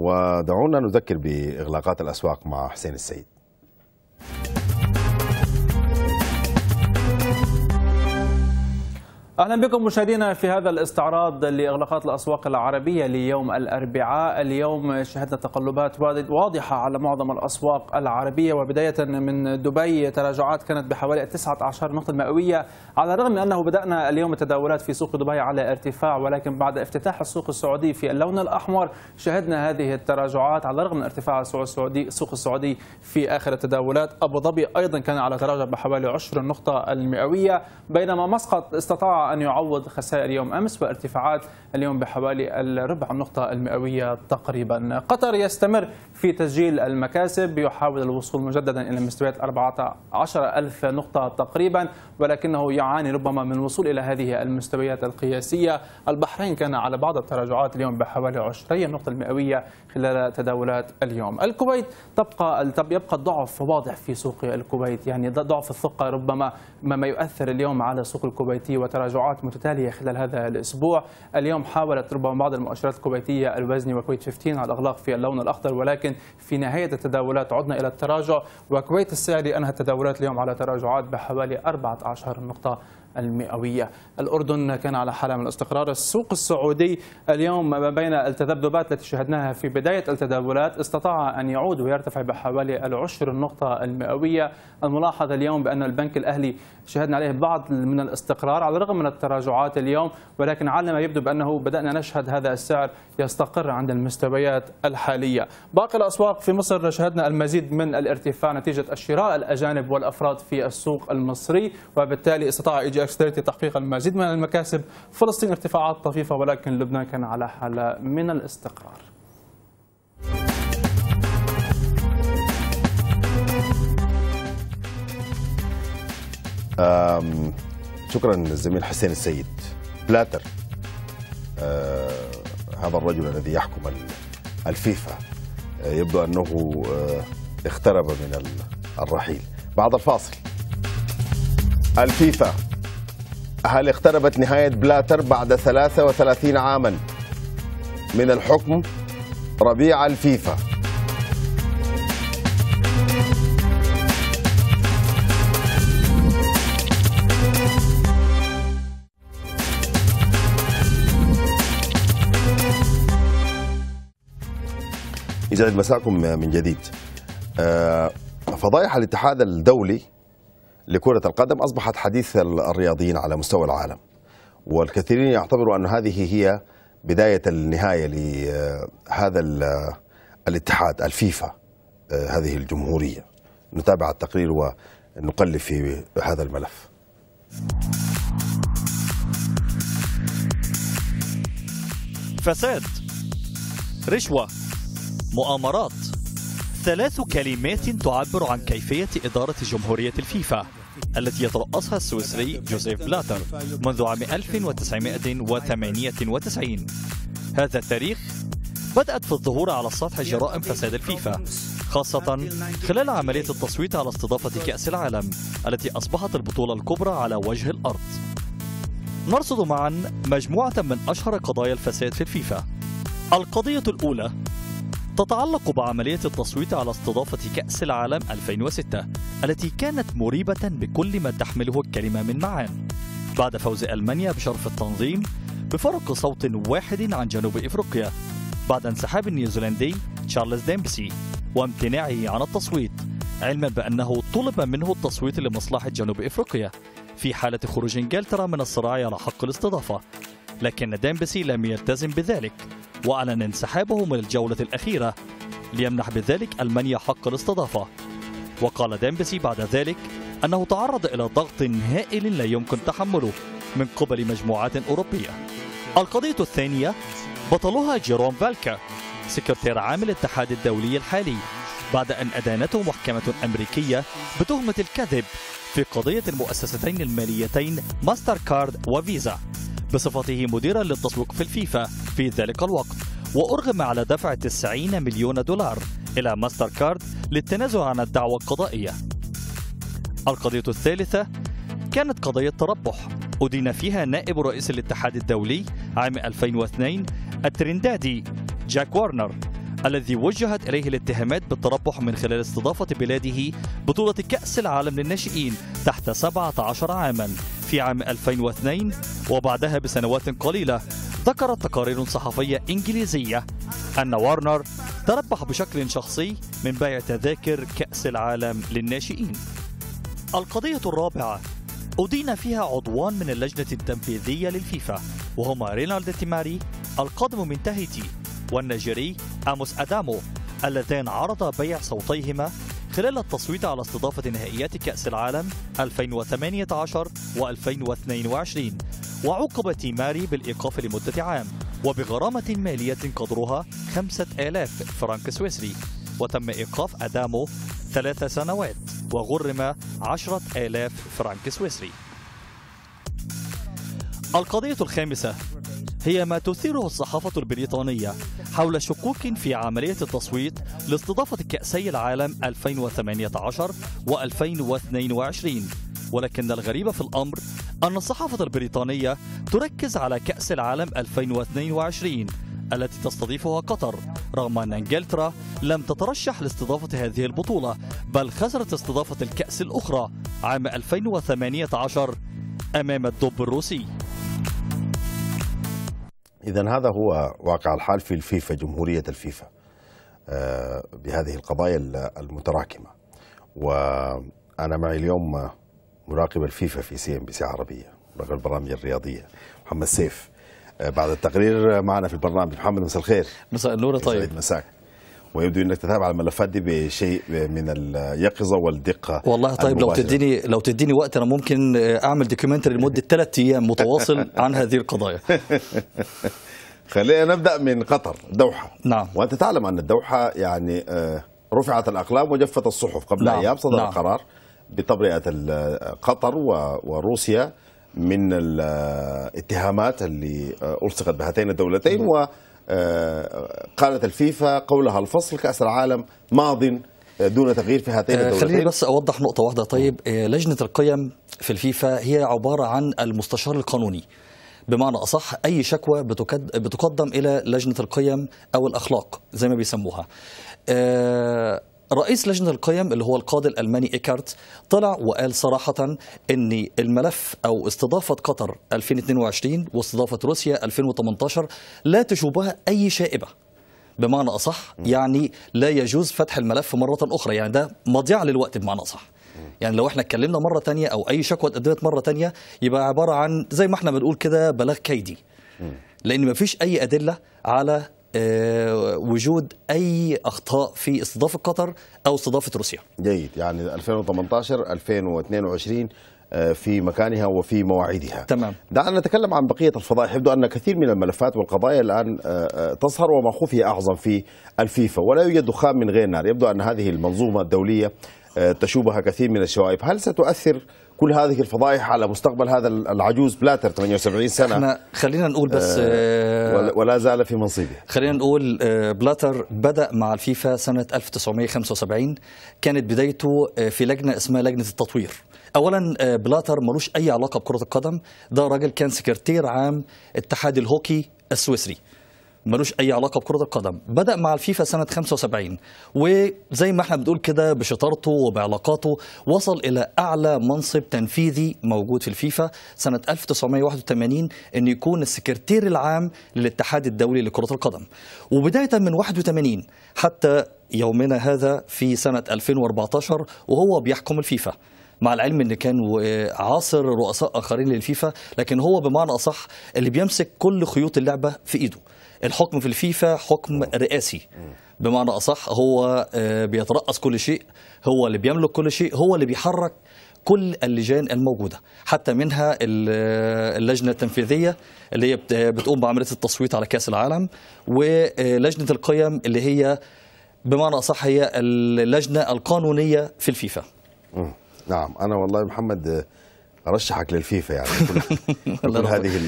ودعونا نذكر بإغلاقات الأسواق مع حسين السيد اهلا بكم مشاهدينا في هذا الاستعراض لاغلاقات الاسواق العربيه ليوم الاربعاء، اليوم شهدنا تقلبات واضحه على معظم الاسواق العربيه وبدايه من دبي تراجعات كانت بحوالي 19 نقطه مئويه، على الرغم من انه بدانا اليوم التداولات في سوق دبي على ارتفاع ولكن بعد افتتاح السوق السعودي في اللون الاحمر شهدنا هذه التراجعات على الرغم من ارتفاع السوق السعودي السوق السعودي في اخر التداولات، ابو ظبي ايضا كان على تراجع بحوالي 10 نقطه المئويه، بينما مسقط استطاع أن يعوض خسائر يوم أمس وارتفاعات اليوم بحوالي الربع النقطة المئوية تقريبا قطر يستمر في تسجيل المكاسب يحاول الوصول مجددا إلى مستويات 14 ألف نقطة تقريبا ولكنه يعاني ربما من الوصول إلى هذه المستويات القياسية البحرين كان على بعض التراجعات اليوم بحوالي 20 نقطة المئوية خلال تداولات اليوم الكويت تبقى يبقى الضعف واضح في سوق الكويت يعني ضعف الثقة ربما ما يؤثر اليوم على السوق الكويتي وتراجعات متتالية خلال هذا الأسبوع اليوم حاولت ربما بعض المؤشرات الكويتية الوزني وكويت 15 على الأغلاق في اللون الأخضر ولكن في نهاية التداولات عدنا إلى التراجع وكويت السعري أنهى التداولات اليوم على تراجعات بحوالي 14 نقطة المئوية الأردن كان على حالة من الاستقرار السوق السعودي اليوم ما بين التذبذبات التي شهدناها في بداية التداولات استطاع أن يعود ويرتفع بحوالي العشر النقطة المئوية الملاحظ اليوم بأن البنك الأهلي شهدنا عليه بعض من الاستقرار على الرغم من التراجعات اليوم ولكن على ما يبدو بأنه بدأنا نشهد هذا السعر يستقر عند المستويات الحالية باقي الأسواق في مصر شهدنا المزيد من الارتفاع نتيجة الشراء الأجانب والأفراد في السوق المصري وبالتالي استطاع إيجاد جي اكس 30 تحقيق المزيد من المكاسب فلسطين ارتفاعات طفيفة ولكن لبنان كان على حالة من الاستقرار شكرا للزميل حسين السيد بلاتر آه هذا الرجل الذي يحكم الفيفا آه يبدو أنه آه اخترب من الرحيل بعد الفاصل الفيفا هل اقتربت نهاية بلاتر بعد 33 عاما من الحكم ربيع الفيفا يسعد مساكم من جديد آه، فضايح الاتحاد الدولي لكرة القدم أصبحت حديث الرياضيين على مستوى العالم والكثيرين يعتبروا أن هذه هي بداية النهاية لهذا آه، آه، الاتحاد الفيفا آه، هذه الجمهورية نتابع التقرير ونقلب في هذا الملف فساد رشوة مؤامرات ثلاث كلمات تعبر عن كيفية إدارة جمهورية الفيفا التي يترأسها السويسري جوزيف بلاتر منذ عام 1998 هذا التاريخ بدأت في الظهور على السطح جرائم فساد الفيفا خاصة خلال عملية التصويت على استضافة كأس العالم التي أصبحت البطولة الكبرى على وجه الأرض نرصد معا مجموعة من أشهر قضايا الفساد في الفيفا القضية الأولى تتعلق بعملية التصويت على استضافة كأس العالم 2006 التي كانت مريبة بكل ما تحمله الكلمة من معان بعد فوز ألمانيا بشرف التنظيم بفرق صوت واحد عن جنوب إفريقيا بعد انسحاب النيوزيلندي تشارلز ديمبسي وامتناعه عن التصويت علما بأنه طلب منه التصويت لمصلحة جنوب إفريقيا في حالة خروج إنجلترا من الصراع على حق الاستضافة لكن ديمبسي لم يلتزم بذلك وأعلن انسحابه من الجولة الأخيرة ليمنح بذلك ألمانيا حق الاستضافة وقال ديمبسي بعد ذلك أنه تعرض إلى ضغط هائل لا يمكن تحمله من قبل مجموعات أوروبية القضية الثانية بطلها جيروم فالكا سكرتير عام الاتحاد الدولي الحالي بعد أن أدانته محكمة أمريكية بتهمة الكذب في قضية المؤسستين الماليتين ماستر كارد وفيزا بصفته مديرا للتسويق في الفيفا في ذلك الوقت وأرغم على دفع 90 مليون دولار إلى ماستر كارد للتنازل عن الدعوة القضائية القضية الثالثة كانت قضية تربح أدين فيها نائب رئيس الاتحاد الدولي عام 2002 الترندادي جاك وارنر الذي وجهت إليه الاتهامات بالتربح من خلال استضافة بلاده بطولة كأس العالم للناشئين تحت 17 عاماً في عام 2002 وبعدها بسنوات قليلة ذكرت تقارير صحفية إنجليزية أن وارنر تربح بشكل شخصي من بيع تذاكر كأس العالم للناشئين القضية الرابعة أدين فيها عضوان من اللجنة التنفيذية للفيفا وهما رينالد تيماري القادم من تاهيتي والنيجيري أموس أدامو اللذان عرضا بيع صوتيهما خلال التصويت على استضافة نهائيات كأس العالم 2018 و2022 وعوقب تيماري بالإيقاف لمدة عام وبغرامة مالية قدرها 5000 فرنك سويسري وتم إيقاف أدامو ثلاث سنوات وغرم 10000 فرنك سويسري القضية الخامسة هي ما تثيره الصحافة البريطانية حول شكوك في عملية التصويت لاستضافة كأسي العالم 2018 و2022 ولكن الغريب في الأمر أن الصحافة البريطانية تركز على كأس العالم 2022 التي تستضيفها قطر رغم أن إنجلترا لم تترشح لاستضافة هذه البطولة بل خسرت استضافة الكأس الأخرى عام 2018 أمام الدب الروسي إذا هذا هو واقع الحال في الفيفا جمهورية الفيفا آه، بهذه القضايا المتراكمة وأنا معي اليوم مراقب الفيفا في سي ام بي سي عربية مراقب البرامج الرياضية محمد سيف آه، بعد التقرير معنا في البرنامج محمد مساء الخير مساء النور طيب مساك ويبدو انك تتابع الملفات دي بشيء من اليقظه والدقه والله طيب المباشرة. لو تديني لو تديني وقت انا ممكن اعمل دوكيومنتري لمده ثلاث ايام متواصل عن هذه القضايا خلينا نبدا من قطر دوحه نعم وانت تعلم ان الدوحه يعني آه، رفعت الاقلام وجفت الصحف قبل نعم. ايام صدر نعم. قرار بتبرئه قطر وروسيا من الاتهامات آه، اللي آه، الصقت بهاتين الدولتين و آه، قالت الفيفا قولها الفصل كأس العالم ماضٍ آه، دون تغيير في هاتين آه، الدولتين خليني بس اوضح نقطه واحده طيب لجنه القيم في الفيفا هي عباره عن المستشار القانوني بمعنى اصح اي شكوى بتقدم الى لجنه القيم او الاخلاق زي ما بيسموها رئيس لجنة القيم اللي هو القاضي الألماني إيكارت طلع وقال صراحة أن الملف أو استضافة قطر 2022 واستضافة روسيا 2018 لا تشوبها أي شائبة بمعنى أصح يعني لا يجوز فتح الملف مرة أخرى يعني ده مضيعة للوقت بمعنى أصح يعني لو احنا اتكلمنا مرة تانية أو أي شكوى اتقدمت مرة تانية يبقى عبارة عن زي ما احنا بنقول كده بلاغ كيدي لأن مفيش أي أدلة على آه، وجود اي اخطاء في استضافه قطر او استضافه روسيا. جيد يعني 2018 2022 آه، في مكانها وفي مواعيدها تمام دعنا نتكلم عن بقية الفضائح يبدو أن كثير من الملفات والقضايا الآن آه، تظهر وما خفي أعظم في الفيفا ولا يوجد دخان من غير نار يبدو أن هذه المنظومة الدولية تشوبها كثير من الشوائب هل ستؤثر كل هذه الفضائح على مستقبل هذا العجوز بلاتر 78 سنه احنا خلينا نقول بس آه, آه، ولا زال في منصبه خلينا نقول آه بلاتر بدا مع الفيفا سنه 1975 كانت بدايته آه، في لجنه اسمها لجنه التطوير اولا آه، بلاتر ملوش اي علاقه بكره القدم ده راجل كان سكرتير عام اتحاد الهوكي السويسري ملوش اي علاقه بكره القدم بدا مع الفيفا سنه 75 وزي ما احنا بنقول كده بشطارته وبعلاقاته وصل الى اعلى منصب تنفيذي موجود في الفيفا سنه 1981 ان يكون السكرتير العام للاتحاد الدولي لكره القدم وبدايه من 81 حتى يومنا هذا في سنه 2014 وهو بيحكم الفيفا مع العلم ان كان عاصر رؤساء اخرين للفيفا لكن هو بمعنى اصح اللي بيمسك كل خيوط اللعبه في ايده الحكم في الفيفا حكم رئاسي بمعنى اصح هو آه، بيترأس كل شيء هو اللي بيملك كل شيء هو اللي بيحرك كل اللجان الموجوده حتى منها آه، اللجنه التنفيذيه اللي هي بتقوم بعمليه التصويت على كاس العالم ولجنه آه، القيم اللي هي بمعنى اصح هي اللجنه القانونيه في الفيفا. نعم انا والله محمد ارشحك للفيفا يعني كل, كل هذه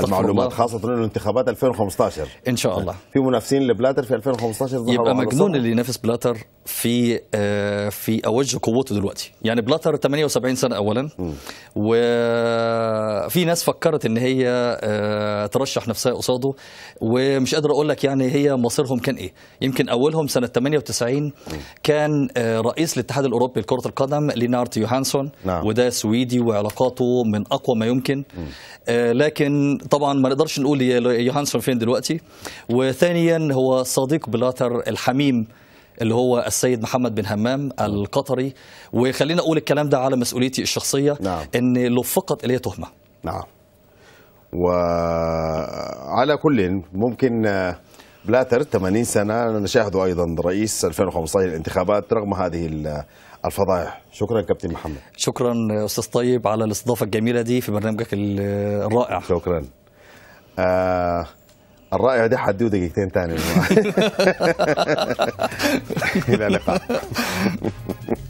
المعلومات خاصه انه الانتخابات 2015 ان شاء الله في منافسين لبلاتر في 2015 يبقى مجنون اللي ينافس بلاتر في آه في اوج قوته دلوقتي يعني بلاتر 78 سنه اولا م. وفي ناس فكرت ان هي آه ترشح نفسها قصاده ومش قادر اقول لك يعني هي مصيرهم كان ايه يمكن اولهم سنه 98 م. كان آه رئيس الاتحاد الاوروبي لكره القدم لينارت يوهانسون نعم. وده سويدي وعلاقاته من اقوى ما يمكن آه، لكن طبعا ما نقدرش نقول يوهانسون فين دلوقتي وثانيا هو صديق بلاتر الحميم اللي هو السيد محمد بن همام القطري وخلينا اقول الكلام ده على مسؤوليتي الشخصيه نعم. ان لو فقط الي تهمه نعم وعلى كل ممكن آه، بلاتر 80 سنه نشاهده ايضا رئيس 2015 الانتخابات رغم هذه الفضائح شكرا كابتن محمد شكرا استاذ طيب على الاستضافه الجميله دي في برنامجك الرائع شكرا آه الرائع دي هديه دقيقتين تاني الى اللقاء